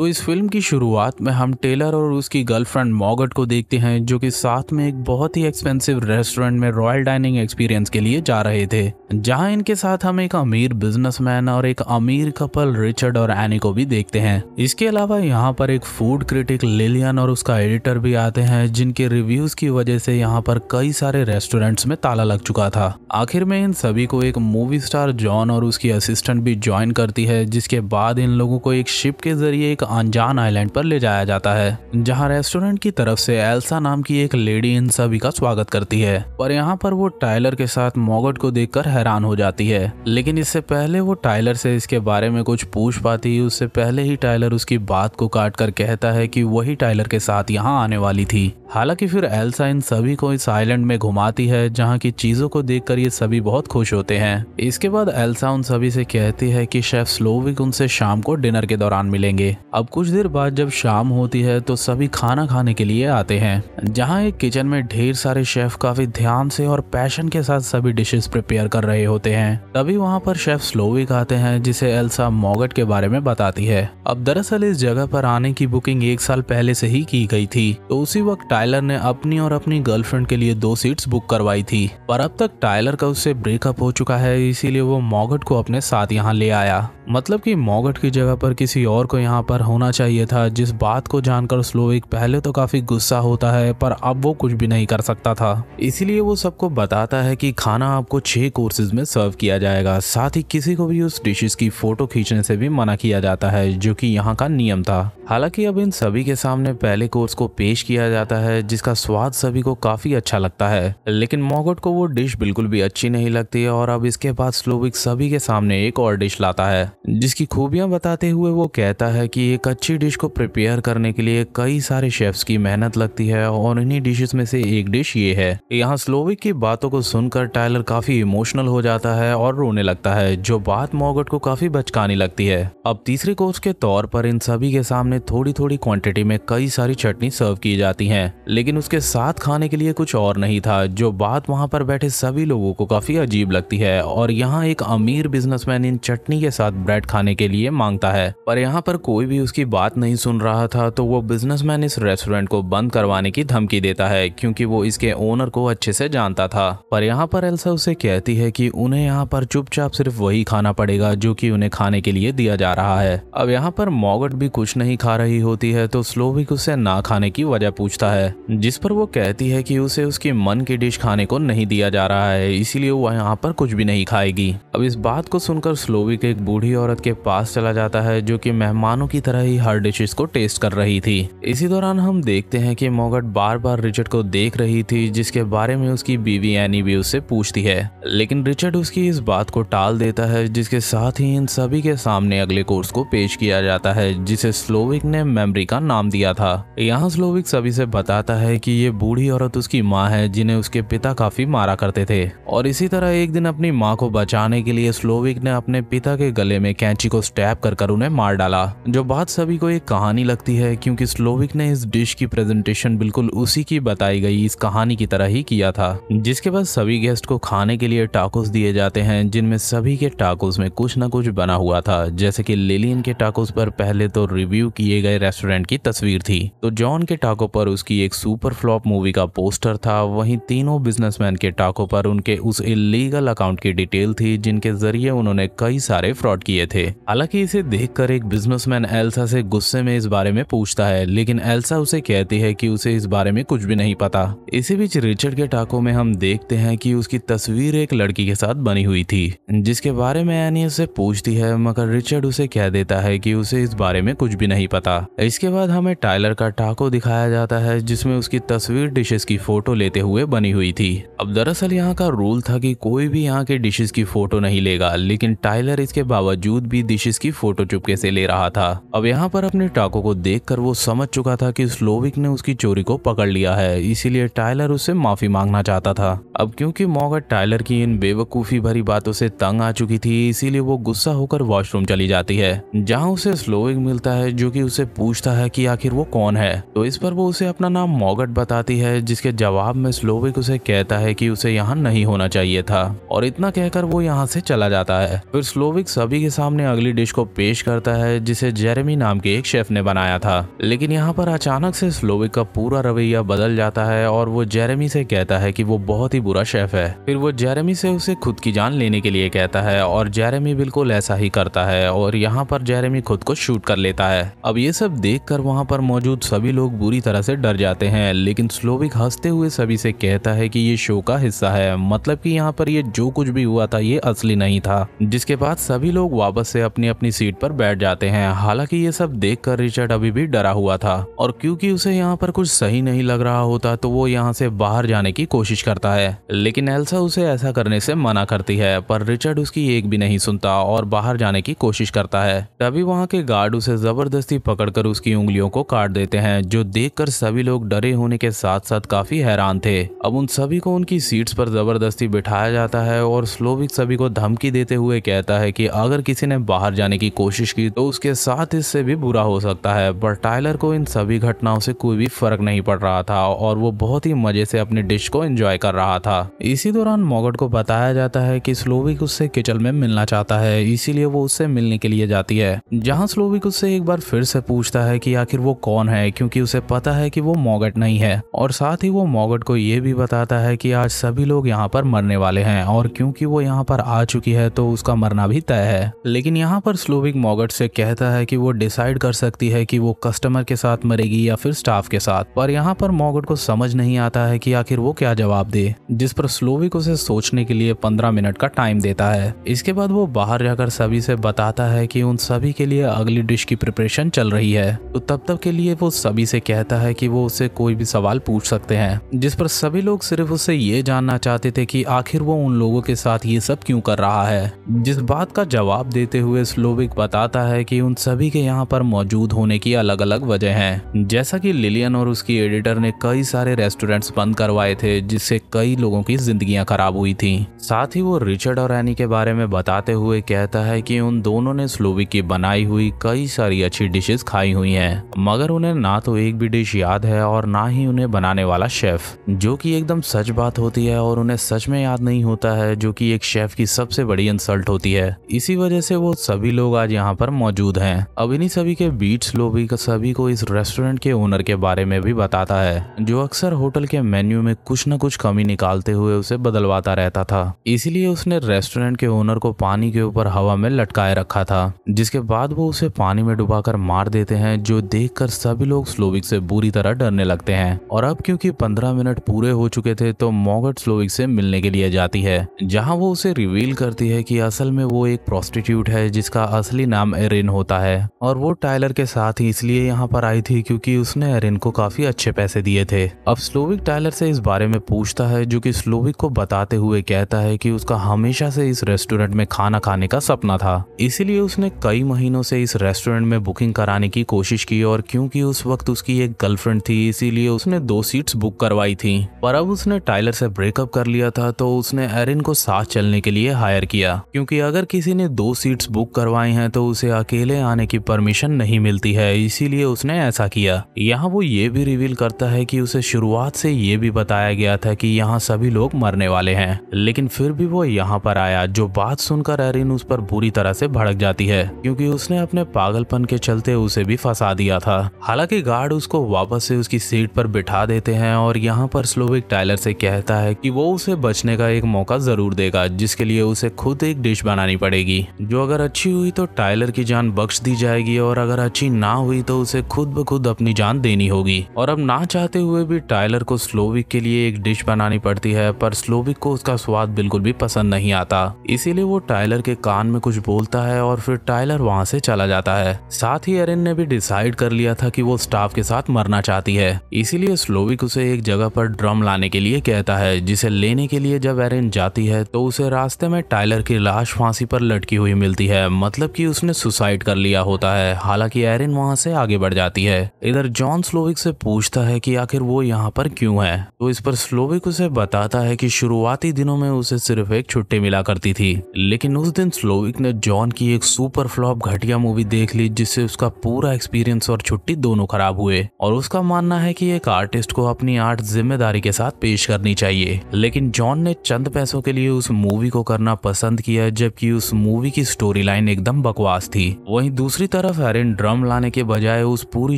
तो इस फिल्म की शुरुआत में हम टेलर और उसकी गर्लफ्रेंड मॉगट को देखते हैं जो कि साथ में एक बहुत ही एक्सपेंसिव रेस्टोरेंट में रॉयल डाइनिंग एक्सपीरियंस के लिए जा रहे थे जहां इनके साथ हम एक अमीर बिजनेसमैन और एक अमीर कपल रिचर्ड और एनी को भी देखते हैं इसके अलावा यहाँ पर एक फूड क्रिटिक लिलियन और उसका एडिटर भी आते हैं जिनके रिव्यूज की वजह से यहाँ पर कई सारे रेस्टोरेंट्स में ताला लग चुका था आखिर में इन सभी को एक मूवी स्टार जॉन और उसकी असिस्टेंट भी ज्वाइन करती है जिसके बाद इन लोगों को एक शिप के जरिए एक अनजान आइलैंड पर ले जाया जाता है जहाँ रेस्टोरेंट की तरफ से एल्सा नाम की एक लेडी इन सभी का स्वागत करती है पर यहाँ पर वो टाइलर के साथ मोगट को देखकर हैरान हो जाती है लेकिन इससे पहले वो टाइलर से इसके बारे में कुछ पूछ पाती है उससे पहले ही टाइलर उसकी बात को काट कर कहता है कि वही टाइलर के साथ यहाँ आने वाली थी हालांकि फिर एल्सा इन सभी को इस आइलैंड में घुमाती है जहाँ की चीजों को देखकर ये सभी बहुत खुश होते हैं इसके बाद एल्सा उन सभी से कहती है कि शेफ स्लोविक उनसे शाम को डिनर के दौरान मिलेंगे अब कुछ देर बाद जब शाम होती है तो सभी खाना खाने के लिए आते हैं जहाँ एक किचन में ढेर सारे शेफ काफी ध्यान से और पैशन के साथ सभी डिशेस प्रिपेयर कर रहे होते हैं तभी वहाँ पर शेफ स्लोविक आते हैं जिसे एल्सा मॉगट के बारे में बताती है अब दरअसल इस जगह पर आने की बुकिंग एक साल पहले से ही की गई थी तो उसी वक्त टाइलर ने अपनी और अपनी गर्लफ्रेंड के लिए दो सीट्स बुक करवाई थी पर अब तक टाइलर का उससे ब्रेकअप हो चुका है इसीलिए वो मॉगट को अपने साथ यहाँ ले आया मतलब कि मोगट की जगह पर किसी और को यहाँ पर होना चाहिए था जिस बात को जानकर स्लोविक पहले तो काफी गुस्सा होता है पर अब वो कुछ भी नहीं कर सकता था इसीलिए वो सबको बताता है कि खाना आपको छह कोर्सेज में सर्व किया जाएगा साथ ही किसी को भी उस डिशेज़ की फोटो खींचने से भी मना किया जाता है जो कि यहाँ का नियम था हालांकि अब इन सभी के सामने पहले कोर्स को पेश किया जाता है जिसका स्वाद सभी को काफी अच्छा लगता है लेकिन मोगट को वो डिश बिल्कुल भी अच्छी नहीं लगती और अब इसके बाद स्लोविक सभी के सामने एक और डिश लाता है जिसकी खूबियां बताते हुए वो कहता है कि एक अच्छी डिश को प्रिपेयर करने के लिए कई सारे शेफ्स की मेहनत लगती है और इन्हीं डिशेस में से एक डिश ये है यहाँ स्लोविक की बातों को सुनकर टाइलर काफी इमोशनल हो जाता है और रोने लगता है जो बात मोगट को काफी बचकाने लगती है अब तीसरे कोर्स के तौर पर इन सभी के सामने थोड़ी थोड़ी क्वांटिटी में कई सारी चटनी सर्व की जाती है लेकिन उसके साथ खाने के लिए कुछ और नहीं था जो बात वहाँ पर बैठे सभी लोगों को काफी अजीब लगती है और यहाँ एक अमीर बिजनेसमैन इन चटनी के साथ ब्रेड खाने के लिए मांगता है पर यहाँ पर कोई भी उसकी बात नहीं सुन रहा था तो वो बिजनेसमैन इस रेस्टोरेंट को बंद करवाने की धमकी देता है क्योंकि वो इसके ओनर को अच्छे से जानता था पर यहाँ पर एल्सा उसे कहती है कि उन्हें यहाँ पर चुपचाप सिर्फ वही खाना पड़ेगा जो कि उन्हें खाने के लिए दिया जा रहा है अब यहाँ पर मॉगट भी कुछ नहीं खा रही होती है तो स्लोविक उसे ना खाने की वजह पूछता है जिस पर वो कहती है कि उसे उसकी मन की डिश खाने को नहीं दिया जा रहा है इसीलिए वो यहाँ पर कुछ भी नहीं खाएगी अब इस बात को सुनकर स्लोविक एक बूढ़ी औरत के पास चला जाता है जो कि मेहमानों की तरह ही हर डिशेस को टेस्ट कर रही थी इसी दौरान हम देखते हैं कि मोगट बार बार रिचर्ड को देख रही थी जिसके बारे में उसकी बीवी एनी भी उससे पूछती है लेकिन रिचर्ड उसकी इस बात को टाल देता है जिसके साथ ही इन सभी के सामने अगले कोर्स को पेश किया जाता है जिसे स्लोविक ने मेमरी का नाम दिया था यहाँ स्लोविक सभी से बताता है की ये बूढ़ी औरत उसकी माँ है जिन्हें उसके पिता काफी मारा करते थे और इसी तरह एक दिन अपनी माँ को बचाने के लिए स्लोविक ने अपने पिता के गले में ने कैंची को स्टैप कर कर उन्हें मार डाला जो बात सभी को एक कहानी लगती है क्योंकि स्लोविक ने इस डिश की प्रेजेंटेशन बिल्कुल उसी की बताई गई इस कहानी की तरह ही किया था जिसके बाद सभी गेस्ट को खाने के लिए टाकोस दिए जाते हैं जिनमें सभी के टाकोस में कुछ न कुछ बना हुआ था जैसे कि लिलियन के टाकोस पर पहले तो रिव्यू किए गए रेस्टोरेंट की तस्वीर थी तो जॉन के टाको पर उसकी एक सुपर फ्लॉप मूवी का पोस्टर था वहीं तीनों बिजनेसमैन के टाको पर उनके उस इलीगल अकाउंट की डिटेल थी जिनके जरिए उन्होंने कई सारे फ्रॉड किए किए थे हालांकि इसे देखकर एक बिजनेसमैन एल्सा से गुस्से में इस बारे में पूछता है लेकिन एल्सा उसे कहती है कि उसे इस बारे में कुछ भी नहीं पता इसी बीच रिचर्ड के टाको में हम देखते हैं कि उसकी तस्वीर एक लड़की के साथ बनी हुई थी जिसके बारे में एनी उसे पूछती है मगर रिचर्ड उसे कह देता है कि उसे इस बारे में कुछ भी नहीं पता इसके बाद हमें टाइलर का टाको दिखाया जाता है जिसमें उसकी तस्वीर डिशेस की फोटो लेते हुए बनी हुई थी अब दरअसल यहाँ का रूल था की कोई भी यहाँ के डिशेज की फोटो नहीं लेगा लेकिन टाइलर इसके बावजूद मौजूद भी दिशिस की फोटो चुपके से ले रहा था अब यहाँ पर अपने टाको को देख वो समझ चुका था की स्लोविक ने उसकी चोरी को पकड़ लिया है इसीलिए टाइलर उससे माफी मांगना चाहता था अब क्योंकि मॉगट टाइलर की इन बेवकूफी भरी बातों से तंग आ चुकी थी इसीलिए वो गुस्सा होकर वॉशरूम चली जाती है जहाँ उसे स्लोविक मिलता है जो कि उसे पूछता है कि आखिर वो कौन है तो इस पर वो उसे अपना नाम मोगट बताती है जिसके जवाब में स्लोविक उसे कहता है कि उसे यहाँ नहीं होना चाहिए था और इतना कहकर वो यहाँ से चला जाता है फिर स्लोविक सभी के सामने अगली डिश को पेश करता है जिसे जेरेमी नाम के एक शेफ ने बनाया था लेकिन यहाँ पर अचानक से स्लोविक का पूरा रवैया बदल जाता है और वो जेरेमी से कहता है कि वो बहुत ही बुरा शेफ है फिर वो जेरेमी से उसे खुद की जान लेने के लिए कहता है और जेरेमी बिल्कुल ऐसा ही करता है और यहाँ पर जेरेमी खुद को शूट कर लेता है अब ये सब देख कर वहाँ पर मौजूद सभी लोग बुरी तरह से डर जाते हैं लेकिन स्लोविक हंसते हुए सभी से कहता है कि ये शो का हिस्सा है मतलब कि यहाँ पर ये जो कुछ भी हुआ था ये असली नहीं था जिसके बाद सभी लोग वापस से अपनी अपनी सीट पर बैठ जाते हैं हालांकि ये सब देखकर रिचर्ड अभी भी डरा हुआ था और क्योंकि उसे यहाँ पर कुछ सही नहीं लग रहा होता तो वो यहाँ से बाहर जाने की कोशिश करता है लेकिन एल्सा उसे ऐसा करने से मना करती है पर रिचर्ड उसकी एक भी नहीं सुनता और बाहर जाने की कोशिश करता है तभी वहाँ के गार्ड उसे जबरदस्ती पकड़कर उसकी उंगलियों को काट देते हैं जो देखकर सभी लोग डरे होने के साथ साथ काफी हैरान थे अब उन सभी को उनकी सीट्स पर जबरदस्ती बिठाया जाता है और स्लोविक सभी को धमकी देते हुए कहता है कि अगर किसी ने बाहर जाने की कोशिश की तो उसके साथ इससे भी बुरा हो सकता है पर टाइलर को इन सभी घटनाओं से कोई भी फर्क नहीं पड़ रहा था और वो बहुत ही मजे से अपनी डिश को एंजॉय कर रहा था इसी दौरान मोगट को बताया जाता है कि स्लोविक उससे किचन में मिलना चाहता है इसीलिए वो उससे मिलने के लिए जाती है जहाँ स्लोविक उससे एक बार फिर से पूछता है की आखिर वो कौन है क्योंकि उसे पता है कि वो मोगट नहीं है और साथ ही वो मोगट को ये भी बताता है कि आज सभी लोग यहाँ पर मरने वाले हैं और क्योंकि वो यहाँ पर आ चुकी है तो उसका मरना भी तय है लेकिन यहाँ पर स्लोविक मॉगट से कहता है कि वो डिसाइड कर सकती है कि वो कस्टमर के साथ मरेगी या फिर स्टाफ के साथ पर यहाँ पर मॉगट को समझ नहीं आता है कि आखिर वो क्या जवाब दे जिस पर स्लोविक उसे सोचने के लिए पंद्रह मिनट का टाइम देता है इसके बाद वो बाहर जाकर सभी से बताता है की उन सभी के लिए अगली डिश की प्रिपरेशन चल रही है तो तब तक के लिए वो सभी से कहता है कि वो उसे कोई भी सवाल पूछ सकते हैं जिस पर सभी लोग सिर्फ उससे ये जानना चाहते थे कि आखिर वो उन लोगों के साथ ये सब क्यों कर रहा है जिस बात का जवाब देते हुए स्लोविक बताता है कि उन सभी के यहाँ पर मौजूद होने की अलग अलग वजह हैं जैसा कि लिलियन और उसकी एडिटर ने कई सारे रेस्टोरेंट्स बंद करवाए थे जिससे कई लोगों की जिंदगियां खराब हुई थी साथ ही वो रिचर्ड और एनी के बारे में बताते हुए कहता है कि उन दोनों ने स्लोविक की बनाई हुई कई सारी अच्छी डिशेज खाई हुई है मगर उन्हें ना तो एक भी डिश याद है और ना ही उन्हें बनाने वाला शेफ जो की एकदम सच बात होती है और उन्हें सच में याद नहीं होता है जो कि एक शेफ की सबसे बड़ी इंसल्ट होती है इसी वजह में से वो सभी लोग आज यहाँ पर मौजूद हैं अब इन्हीं सभी के बीट्स लोबी का सभी को इस रेस्टोरेंट के ओनर के बारे में भी बताता है जो अक्सर होटल के मेन्यू में कुछ न कुछ कमी निकालते हुए उसे बदलवाता रहता था इसीलिए उसने रेस्टोरेंट के ओनर को पानी के ऊपर हवा में लटकाए रखा था जिसके बाद वो उसे पानी में डुबाकर मार देते हैं जो देखकर सभी लोग स्लोविक से बुरी तरह डरने लगते हैं और अब क्योंकि 15 मिनट पूरे हो चुके थे तो मॉगट स्लोविक से मिलने के लिए जाती है जहां वो उसे रिवील करती है कि असल में वो एक प्रोस्टिट्यूट इंस्टीट्यूट है जिसका असली नाम एरिन होता है और वो टायलर के साथ ही इसलिए यहाँ पर आई थी क्योंकि उसने एरिन को काफी अच्छे पैसे दिए थे अब स्लोविक टायलर से इस बारे में पूछता है जो कि स्लोविक को बताते हुए कहता है कि उसका हमेशा से इस रेस्टोरेंट में खाना खाने का सपना था इसीलिए उसने कई महीनों से इस रेस्टोरेंट में बुकिंग कराने की कोशिश की और क्योंकि उस वक्त उसकी एक गर्लफ्रेंड थी इसीलिए उसने दो सीट्स बुक करवाई थी पर अब उसने टायलर से ब्रेकअप कर लिया था तो उसने एरिन को साथ चलने के लिए हायर किया क्योंकि अगर किसी ने दो सीट्स बुक करवाई हैं तो उसे अकेले आने की परमिशन नहीं मिलती है इसीलिए उसने ऐसा किया यहाँ वो ये भी रिवील करता है कि उसे शुरुआत से ये भी बताया गया था कि यहाँ सभी लोग मरने वाले हैं लेकिन फिर भी वो यहाँ पर आया जो बात सुनकर एरिन उस पर बुरी तरह से भड़क जाती है क्योंकि उसने अपने पागलपन के चलते उसे भी फंसा दिया था हालांकि गार्ड उसको वापस से उसकी सीट पर बिठा देते हैं और यहाँ पर स्लोविक टाइलर से कहता है कि वो उसे बचने का एक मौका जरूर देगा जिसके लिए उसे खुद एक डिश बनानी पड़ेगी जो अगर अच्छी हुई तो टाइलर की जान बख्श दी जाएगी और अगर अच्छी ना हुई तो उसे खुद ब खुद अपनी जान देनी होगी और अब ना चाहते हुए भी टाइलर को स्लोविक के लिए एक डिश बनानी पड़ती है पर स्लोविक को उसका स्वाद बिल्कुल भी पसंद नहीं आता इसीलिए वो टाइलर के कान में कुछ बोलता है और फिर टाइलर वहाँ से चला जाता है साथ ही एरिन ने भी डिसाइड कर लिया था की वो स्टाफ के साथ मरना चाहती है इसीलिए स्लोविक उसे एक जगह पर ड्रम लाने के लिए कहता है जिसे लेने के लिए जब एरिन जाती है तो उसे रास्ते में टाइलर की लाश फांसी पर लटकी हुई मिलती है मतलब कि उसने सुसाइड कर लिया होता है हालांकि एरिन वहां से आगे बढ़ जाती है इधर जॉन स्लोविक से पूछता है कि आखिर वो यहाँ पर क्यों है तो इस पर स्लोविक उसे बताता है कि शुरुआती दिनों में उसे सिर्फ एक छुट्टी मिला करती थी लेकिन उस दिन स्लोविक ने जॉन की एक सुपर फ्लॉप घटिया मूवी देख ली जिससे उसका पूरा एक्सपीरियंस और छुट्टी दोनों खराब हुए और उसका मानना है की एक आर्टिस्ट को अपनी आर्ट जिम्मेदारी के साथ पेश करनी चाहिए लेकिन जॉन ने चंद पैसों के लिए उस मूवी को करना पसंद किया जबकि उस मूवी की स्टोरी लाइन एकदम बकवास थी वहीं दूसरी तरफ एरिन ड्रम लाने के बजाय उस पूरी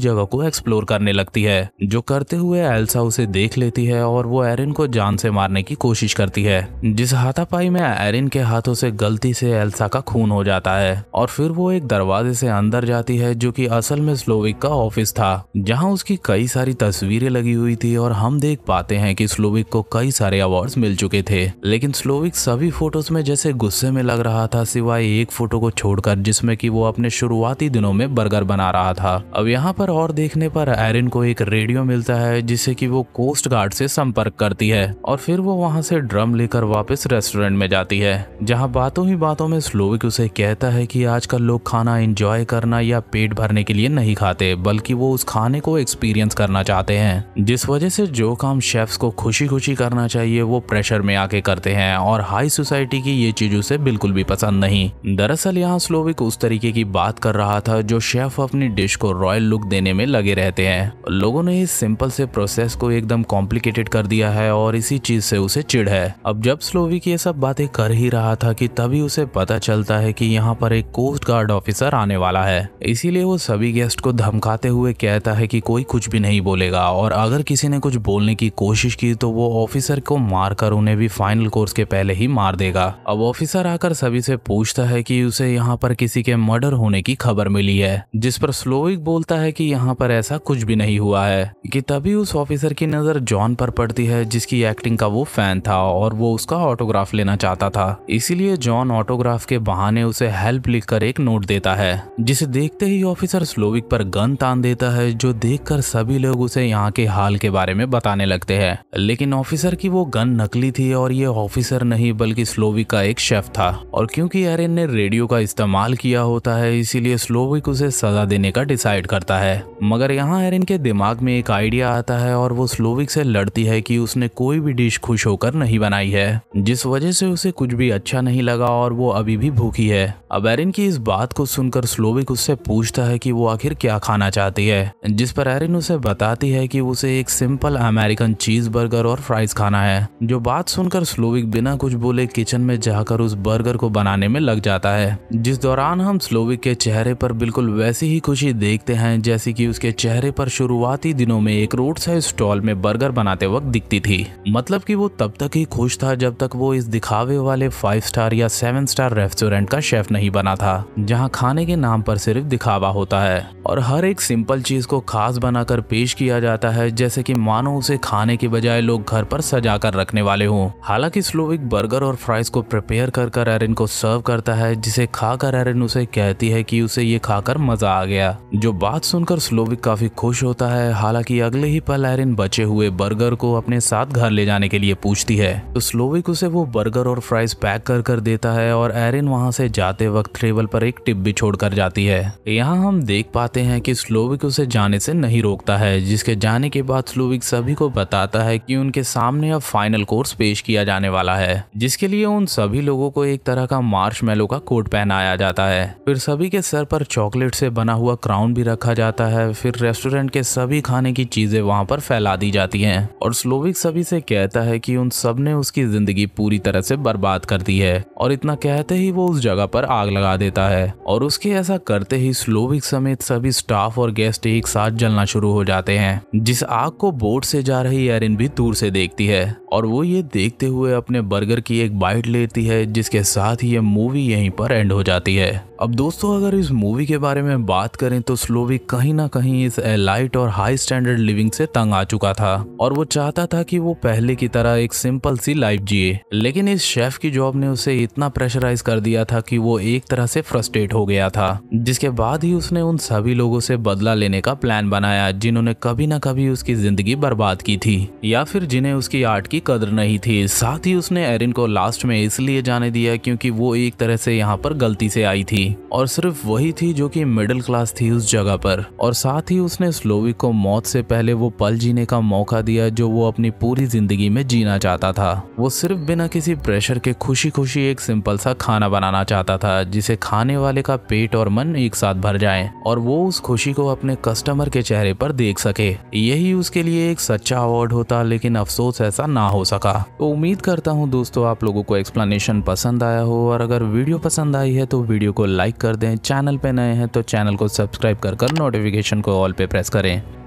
जगह को एक्सप्लोर करने लगती है जो करते हुए एल्सा उसे देख लेती है और वो एरिन को जान से मारने की कोशिश करती है जिस हाथापाई में एरिन के हाथों से गलती से एल्सा का खून हो जाता है और फिर वो एक दरवाजे से अंदर जाती है जो की असल में स्लोविक का ऑफिस था जहाँ उसकी कई सारी तस्वीरें लगी हुई थी और हम देख पाते हैं कि स्लोविक को कई सारे अवार्ड्स मिल चुके थे लेकिन स्लोविक सभी फोटोज में जैसे गुस्से में लग रहा था सिवाय एक फोटो को छोड़कर जिसमें कि वो अपने शुरुआती दिनों में बर्गर बना रहा था अब यहाँ पर और देखने पर एरिन को एक रेडियो मिलता है जिसे कि वो कोस्ट गार्ड से संपर्क करती है और फिर वो वहाँ से ड्रम लेकर वापस रेस्टोरेंट में जाती है जहाँ बातों ही बातों में स्लोविक उसे कहता है की आजकल लोग खाना इंजॉय करना या पेट भरने के लिए नहीं खाते बल्कि वो उस खाने को एक्सपीरियंस करना चाहते हैं जिस वजह से जो काम शेफ्स को खुशी खुशी करना चाहिए वो प्रेशर में आके करते हैं और हाई सोसाइटी की ये चीज़ उसे बिल्कुल भी पसंद नहीं दरअसल यहाँ स्लोविक उस तरीके की बात कर रहा था जो शेफ अपनी डिश को रॉयल लुक देने में लगे रहते हैं लोगों ने इस सिंपल से प्रोसेस को एकदम कॉम्प्लिकेटेड कर दिया है और इसी चीज से उसे चिढ़ है अब जब स्लोविक ये सब बातें कर ही रहा था कि तभी उसे पता चलता है कि यहाँ पर एक कोस्ट गार्ड ऑफिसर आने वाला है इसीलिए वो सभी गेस्ट को धमकाते हुए कहता है की कोई कुछ भी नहीं बोलेगा और अगर किसी ने कुछ बोलने की कोशिश की तो वो ऑफिसर को मारकर उन्हें भी फाइनल कोर्स के पहले ही मार देगा अब ऑफिसर आकर सभी से पूछता है है कि उसे यहाँ पर किसी के मर्डर होने की खबर मिली है जिस पर स्लोविक बोलता है कि यहाँ पर ऐसा कुछ भी नहीं हुआ है कि तभी उस ऑफिसर की नजर जॉन पर पड़ती है जिसकी एक्टिंग का वो फैन था और वो उसका ऑटोग्राफ लेना चाहता था इसीलिए जॉन ऑटोग्राफ के बहाने उसे हेल्प लिखकर एक नोट देता है जिसे देखते ही ऑफिसर स्लोविक पर गन तान देता है जो देख सभी लोग उसे यहाँ के हाल के बारे में बताने लगते है लेकिन ऑफिसर की वो गन नकली थी और ये ऑफिसर नहीं बल्कि स्लोविक का एक शेफ था और क्योंकि एरिन ने ने रेडियो का इस्तेमाल किया होता है इसीलिए स्लोविक उसे सजा देने का डिसाइड करता है मगर यहाँ एरिन के दिमाग में एक आइडिया आता है और वो स्लोविक से लड़ती है कि उसने कोई भी डिश खुश होकर नहीं बनाई है जिस वजह से उसे कुछ भी अच्छा नहीं लगा और वो अभी भी भूखी है अब एरिन की इस बात को सुनकर स्लोविक उससे पूछता है कि वो आखिर क्या खाना चाहती है जिस पर एरिन उसे बताती है कि उसे एक सिंपल अमेरिकन चीज बर्गर और फ्राइज खाना है जो बात सुनकर स्लोविक बिना कुछ बोले किचन में जाकर उस बर्गर को बनाने में लग जाता जाता है जिस दौरान हम स्लोविक के चेहरे पर बिल्कुल वैसी ही खुशी देखते हैं जैसी कि उसके चेहरे पर शुरुआती दिनों में एक रोड साइड स्टॉल में बर्गर बनाते वक्त दिखती थी मतलब कि वो तब तक ही खुश था जब तक वो इस दिखावे वाले फाइव स्टार या सेवन स्टार रेस्टोरेंट का शेफ नहीं बना था जहाँ खाने के नाम पर सिर्फ दिखावा होता है और हर एक सिंपल चीज को खास बनाकर पेश किया जाता है जैसे कि मानो उसे खाने के बजाय लोग घर पर सजा कर रखने वाले हों हालांकि स्लोविक बर्गर और फ्राइज को प्रिपेयर कर कर एरिन को सर्व करता है है जिसे खाकर एरन उसे कहती है कि उसे ये खाकर मजा आ गया जो बात सुनकर स्लोविक काफी खुश होता है हालांकि अगले ही पल एरिन बचे हुए बर्गर को अपने साथ घर ले जाने के लिए पूछती है तो स्लोविक उसे वो बर्गर और फ्राइज पैक कर कर देता है और एरिन वहां से जाते वक्त टेबल पर एक टिप भी छोड़कर जाती है यहाँ हम देख पाते हैं कि स्लोविक उसे जाने से नहीं रोकता है जिसके जाने के बाद स्लोविक सभी को बताता है कि उनके सामने अब फाइनल कोर्स पेश किया जाने वाला है जिसके लिए उन सभी लोगों को एक तरह का मार्श का कोट पहनाया जाता है फिर सभी के सर पर चॉकलेट से बना हुआ क्राउन भी रखा जाता है फिर रेस्टोरेंट के सभी खाने की चीजें वहां पर फैला दी जाती हैं और स्लोविक सभी से कहता है कि उन सब ने उसकी जिंदगी पूरी तरह से बर्बाद कर दी है और इतना कहते ही वो उस जगह पर आग लगा देता है और उसके ऐसा करते ही स्लोविक समेत सभी स्टाफ और गेस्ट एक साथ जलना शुरू हो जाते हैं जिस आग को बोट से जा रही एरिन भी दूर से देखती है और वो ये देखते हुए अपने बर्गर की एक बाइट लेती है जिसके साथ ही ये मूवी यहीं पर एंड हो जाती है अब दोस्तों अगर इस मूवी के बारे में बात करें तो स्लोवी कहीं ना कहीं इस एलाइट और हाई स्टैंडर्ड लिविंग से तंग आ चुका था और वो चाहता था कि वो पहले की तरह एक सिंपल सी लाइफ जिए लेकिन इस शेफ की जॉब ने उसे इतना प्रेशराइज कर दिया था कि वो एक तरह से फ्रस्ट्रेट हो गया था जिसके बाद ही उसने उन सभी लोगों से बदला लेने का प्लान बनाया जिन्होंने कभी ना कभी उसकी जिंदगी बर्बाद की थी या फिर जिन्हें उसकी आर्ट की कदर नहीं थी साथ ही उसने एरिन को लास्ट में इसलिए जाने दिया क्योंकि वो एक तरह से यहाँ पर गलती से आई थी और सिर्फ वही थी जो कि मिडिल क्लास थी उस जगह पर और साथ ही उसने स्लोविक को मौत से पहले वो पल जीने का मौका दिया जो वो अपनी पूरी जिंदगी में जीना चाहता था वो सिर्फ बिना किसी प्रेशर के खुशी खुशी एक सिंपल सा खाना बनाना चाहता था जिसे खाने वाले का पेट और मन एक साथ भर जाए और वो उस खुशी को अपने कस्टमर के चेहरे पर देख सके यही उसके लिए एक सच्चा अवार्ड होता लेकिन अफसोस ऐसा ना हो सका तो उम्मीद करता हूँ दोस्तों आप लोगों को एक्सप्लेनेशन पसंद आया हो और अगर वीडियो पसंद आई है तो वीडियो को लाइक लाइक कर दें चैनल पर नए हैं तो चैनल को सब्सक्राइब कर कर नोटिफिकेशन को ऑल पर प्रेस करें